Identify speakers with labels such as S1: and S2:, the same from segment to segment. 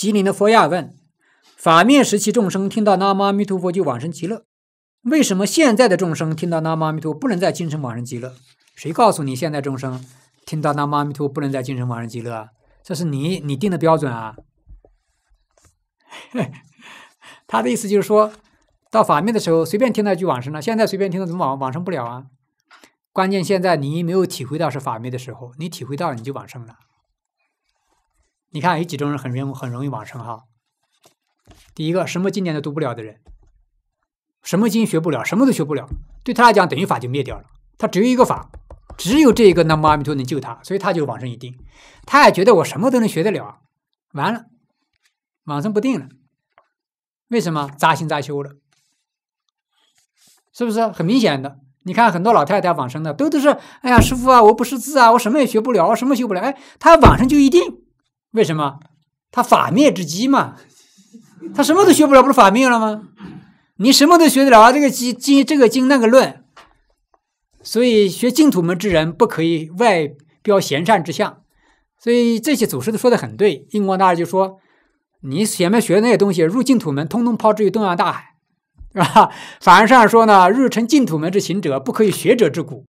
S1: 吉林的佛亚问：“法灭时期众生听到南无阿弥陀佛就往生极乐，为什么现在的众生听到南无阿弥陀不能在今生往生极乐？谁告诉你现在众生听到南无阿弥陀不能在今生往生极乐啊？这是你你定的标准啊。”他的意思就是说到法灭的时候随便听到一句往生了，现在随便听到怎么往往生不了啊？关键现在你没有体会到是法灭的时候，你体会到你就往生了。你看，有几种人很容很容易往生哈。第一个，什么经典都读不了的人，什么经学不了，什么都学不了，对他来讲，等于法就灭掉了。他只有一个法，只有这一个南无阿弥陀能救他，所以他就往生一定。他也觉得我什么都能学得了，完了，往生不定了。为什么扎心扎羞了？是不是很明显的？你看很多老太太往生的，都都是，哎呀，师傅啊，我不识字啊，我什么也学不了，我什么修不了，哎，他往生就一定。为什么？他法灭之机嘛，他什么都学不了，不是法灭了吗？你什么都学得了啊，这个机经这个经那个论。所以学净土门之人不可以外标贤善之相。所以这些祖师都说的很对。印光大师就说：“你前面学的那些东西，入净土门，通通抛之于东洋大海，是吧？”反而上说呢，入成净土门之行者，不可以学者之骨，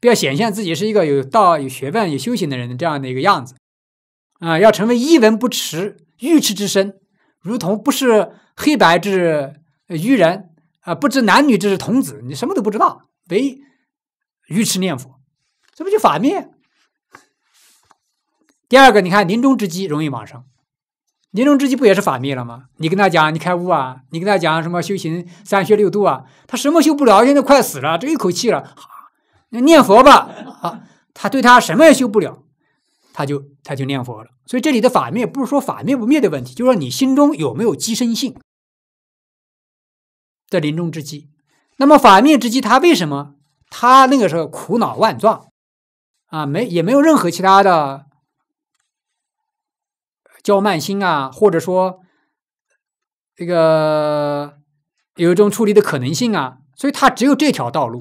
S1: 不要显现自己是一个有道、有学问、有修行的人这样的一个样子。啊，要成为一文不值，愚痴之身，如同不是黑白之愚人啊，不知男女之童子，你什么都不知道，为愚痴念佛，这不就法灭？第二个，你看临终之际容易往生，临终之际不也是法灭了吗？你跟他讲你开悟啊，你跟他讲什么修行三学六度啊，他什么修不了，现在快死了，这一口气了，念佛吧啊，他对他什么也修不了。他就他就念佛了，所以这里的法灭不是说法灭不灭的问题，就说你心中有没有基生性的临终之际。那么法灭之际，他为什么他那个时候苦恼万状啊？没也没有任何其他的焦慢心啊，或者说这个有一种处理的可能性啊，所以他只有这条道路。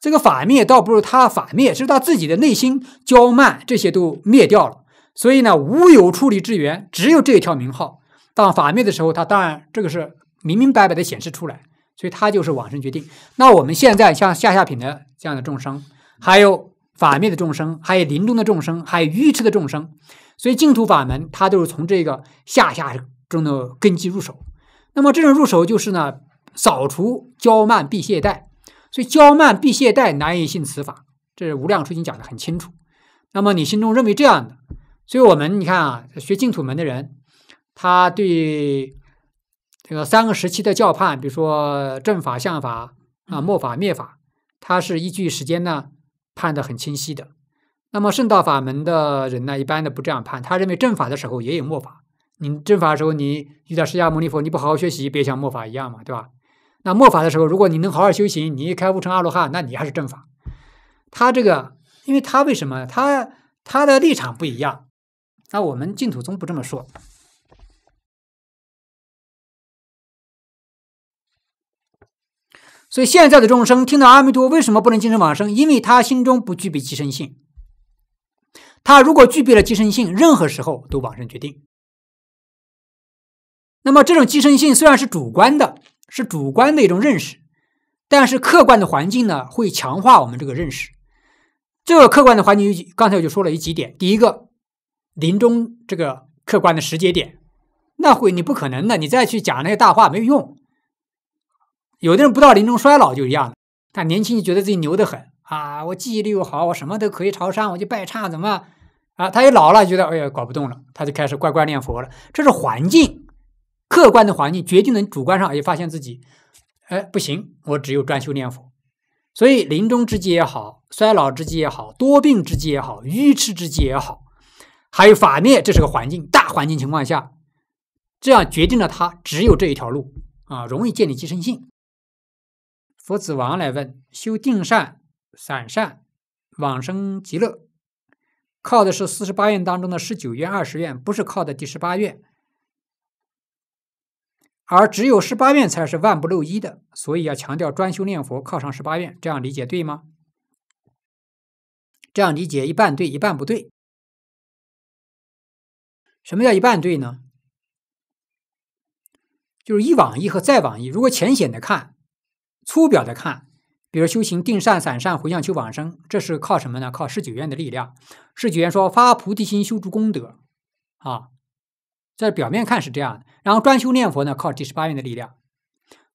S1: 这个法灭倒不是他法灭，是他自己的内心娇慢这些都灭掉了。所以呢，无有处理之源，只有这一条名号。当法灭的时候，他当然这个是明明白白的显示出来，所以他就是往生决定。那我们现在像下下品的这样的众生，还有法灭的众生，还有临终的众生，还有愚痴的众生，所以净土法门它都是从这个下下中的根基入手。那么这种入手就是呢，扫除娇慢，必懈怠。所以骄慢必懈怠，难以信此法。这是无量寿经讲的很清楚。那么你心中认为这样的，所以我们你看啊，学净土门的人，他对这个三个时期的教判，比如说正法、相法啊、末法、灭法，他是依据时间呢判的很清晰的。那么圣道法门的人呢，一般的不这样判，他认为正法的时候也有末法。你正法时候你遇到释迦牟尼佛，你不好好学习，别像末法一样嘛，对吧？那末法的时候，如果你能好好修行，你一开悟成阿罗汉，那你还是正法。他这个，因为他为什么他他的立场不一样。那我们净土宗不这么说。所以现在的众生听到阿弥陀为什么不能精生往生？因为他心中不具备寄生性。他如果具备了寄生性，任何时候都往生决定。那么这种寄生性虽然是主观的。是主观的一种认识，但是客观的环境呢，会强化我们这个认识。这个客观的环境，刚才我就说了有几点：，第一个，临终这个客观的时节点，那会你不可能的，你再去讲那些大话没有用。有的人不到临终衰老就一样，他年轻就觉得自己牛得很啊！我记忆力又好，我什么都可以朝山，我就拜忏，怎么啊？他一老了，觉得哎呀搞不动了，他就开始乖乖念佛了。这是环境。客观的环境，决定人主观上也发现自己，哎，不行，我只有专修念佛。所以临终之际也好，衰老之际也好，多病之际也好，愚痴之际也好，还有法灭，这是个环境，大环境情况下，这样决定了他只有这一条路啊，容易建立寄生性。佛子王来问修定善、散善、往生极乐，靠的是四十八愿当中的十九愿、二十愿，不是靠的第十八愿。而只有十八愿才是万不漏一的，所以要强调专修念佛，靠上十八愿。这样理解对吗？这样理解一半对，一半不对。什么叫一半对呢？就是一往一和再往一。如果浅显的看，粗表的看，比如修行定善、散善、回向求往生，这是靠什么呢？靠十九愿的力量。十九愿说发菩提心，修诸功德，啊。在表面看是这样的，然后专修念佛呢，靠第十八愿的力量。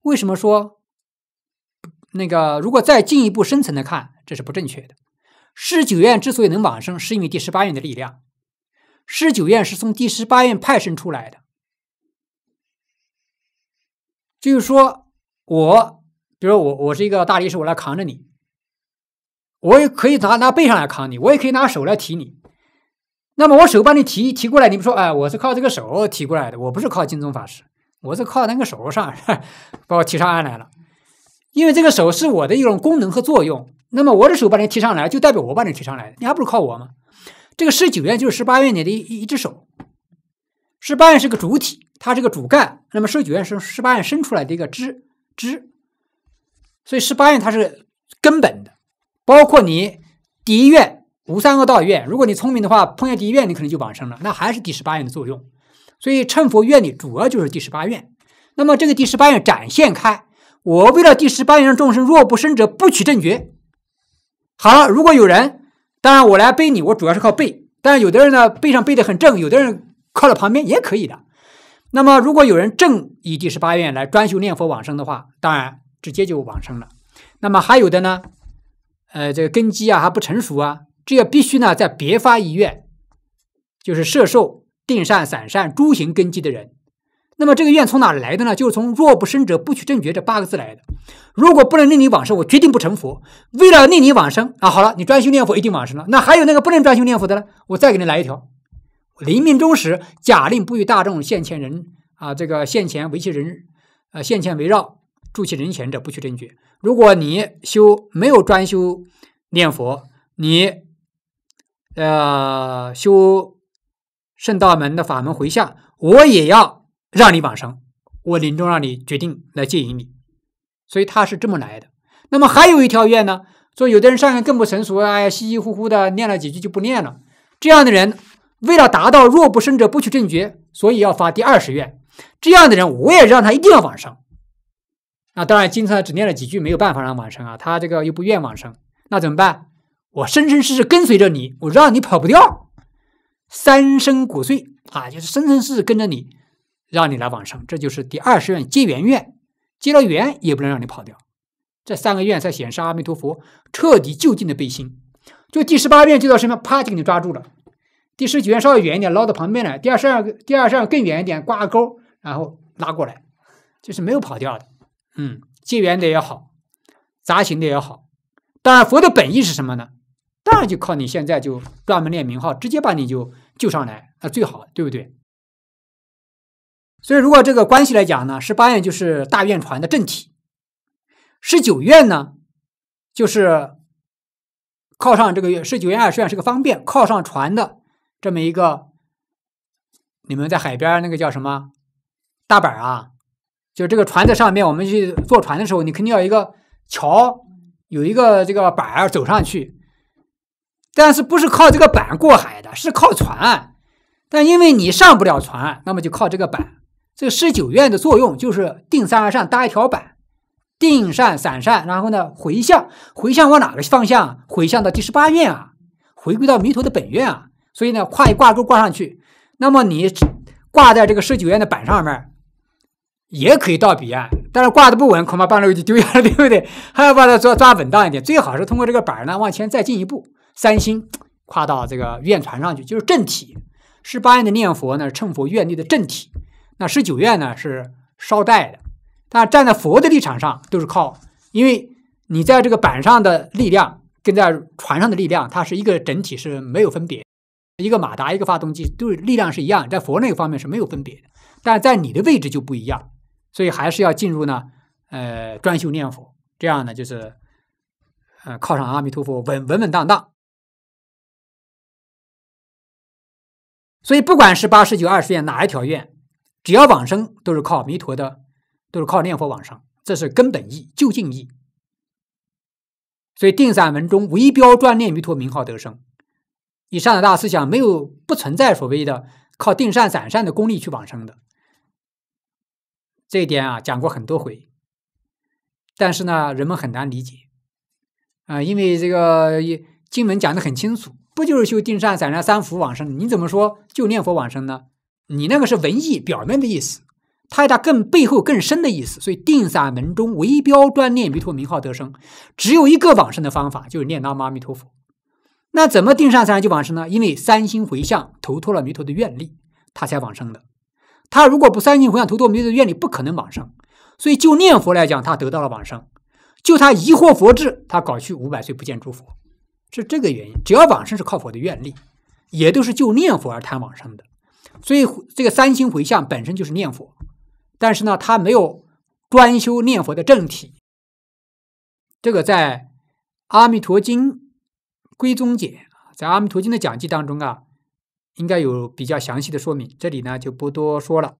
S1: 为什么说那个？如果再进一步深层的看，这是不正确的。十九愿之所以能往生，是因为第十八愿的力量。十九愿是从第十八愿派生出来的。就是说，我，比如说我，我是一个大力士，我来扛着你；我也可以拿拿背上来扛你，我也可以拿手来提你。那么我手把你提提过来，你不说哎，我是靠这个手提过来的，我不是靠金钟法师，我是靠那个手上 把我提上岸来了。因为这个手是我的一种功能和作用。那么我的手把你提上来，就代表我把你提上来的，你还不如靠我吗？这个十九院就是十八院里的一一只手，十八院是个主体，它是个主干，那么十九院是十八院伸出来的一个枝枝。所以十八院它是根本的，包括你第一院。无三恶道愿，如果你聪明的话，碰见第一愿你可能就往生了，那还是第十八愿的作用。所以乘佛愿里主要就是第十八愿。那么这个第十八愿展现开，我为了第十八愿众生若不生者，不取正觉。好了，如果有人，当然我来背你，我主要是靠背。但是有的人呢，背上背的很正，有的人靠在旁边也可以的。那么如果有人正以第十八愿来专修念佛往生的话，当然直接就往生了。那么还有的呢，呃，这个根基啊还不成熟啊。这也必须呢，在别发一愿，就是摄受定善、散善诸行根基的人。那么这个愿从哪来的呢？就是从“若不生者，不取正觉”这八个字来的。如果不能令你往生，我决定不成佛。为了令你往生啊，好了，你专修念佛一定往生了。那还有那个不能专修念佛的呢？我再给你来一条：临命终时，假令不与大众现前人啊，这个现前为其人啊，现前围绕助其人前者，不取正觉。如果你修没有专修念佛，你。呃，修圣道门的法门回向，我也要让你往生。我临终让你决定来接引你，所以他是这么来的。那么还有一条愿呢，说有的人上愿更不成熟，哎呀，稀稀糊糊的念了几句就不念了。这样的人为了达到若不生者不取正觉，所以要发第二十愿。这样的人我也让他一定要往生。那当然，经常只念了几句，没有办法让往生啊。他这个又不愿往生，那怎么办？我生生世世跟随着你，我让你跑不掉。三生果碎啊，就是生生世世跟着你，让你来往生。这就是第二十愿结缘愿，结了缘也不能让你跑掉。这三个愿才显示阿弥陀佛彻底就近的背心。就第十八愿接到身边，啪就给你抓住了。第十九愿稍微远一点捞到旁边来。第二十二个第二十二更远一点挂钩，然后拉过来，就是没有跑掉的。嗯，结缘的也好，杂行的也好，当然佛的本意是什么呢？那就靠你现在就专门练名号，直接把你就救上来，那最好，对不对？所以，如果这个关系来讲呢，十八院就是大院船的正体，十九院呢，就是靠上这个院，十九院、二十院是个方便靠上船的这么一个。你们在海边那个叫什么大板啊？就这个船在上面，我们去坐船的时候，你肯定要一个桥，有一个这个板儿走上去。但是不是靠这个板过海的，是靠船。但因为你上不了船，那么就靠这个板。这十九院的作用就是定三而上，搭一条板，定善散善，然后呢回向，回向往哪个方向？回向到第十八院啊，回归到弥陀的本院啊。所以呢，跨一挂钩挂上去，那么你挂在这个十九院的板上面，也可以到彼岸。但是挂的不稳，恐怕半路就丢下了，对不对？还要把它抓抓稳当一点，最好是通过这个板呢往前再进一步。三星跨到这个院船上去，就是正体；十八院的念佛呢，乘佛愿力的正体。那十九院呢，是捎带的。但站在佛的立场上，都是靠，因为你在这个板上的力量跟在船上的力量，它是一个整体，是没有分别。一个马达，一个发动机，都是力量是一样，在佛那个方面是没有分别的，但在你的位置就不一样。所以还是要进入呢，呃，专修念佛，这样呢，就是，呃，靠上阿弥陀佛，稳稳稳当当。所以，不管是八十九、二十愿哪一条愿，只要往生，都是靠弥陀的，都是靠念佛往生，这是根本意、究竟意。所以，定散文中唯标专念弥陀名号得生。以上的大思想没有不存在所谓的靠定善、散善的功力去往生的这一点啊，讲过很多回，但是呢，人们很难理解啊，因为这个经文讲得很清楚，不就是修定善、散善三福往生？你怎么说就念佛往生呢？你那个是文艺表面的意思，它有它更背后更深的意思。所以定散门中唯标专念弥陀名号得生，只有一个往生的方法，就是念阿弥陀佛。那怎么定善散善就往生呢？因为三心回向投脱了弥陀的愿力，他才往生的。他如果不三心回向投脱弥陀的愿力，不可能往生。所以就念佛来讲，他得到了往生；就他疑惑佛智，他搞去五百岁不见诸佛。是这个原因，只要往生是靠佛的愿力，也都是就念佛而谈往生的。所以这个三星回向本身就是念佛，但是呢，他没有专修念佛的正体。这个在《阿弥陀经》归宗解，在《阿弥陀经》的讲记当中啊，应该有比较详细的说明，这里呢就不多说了。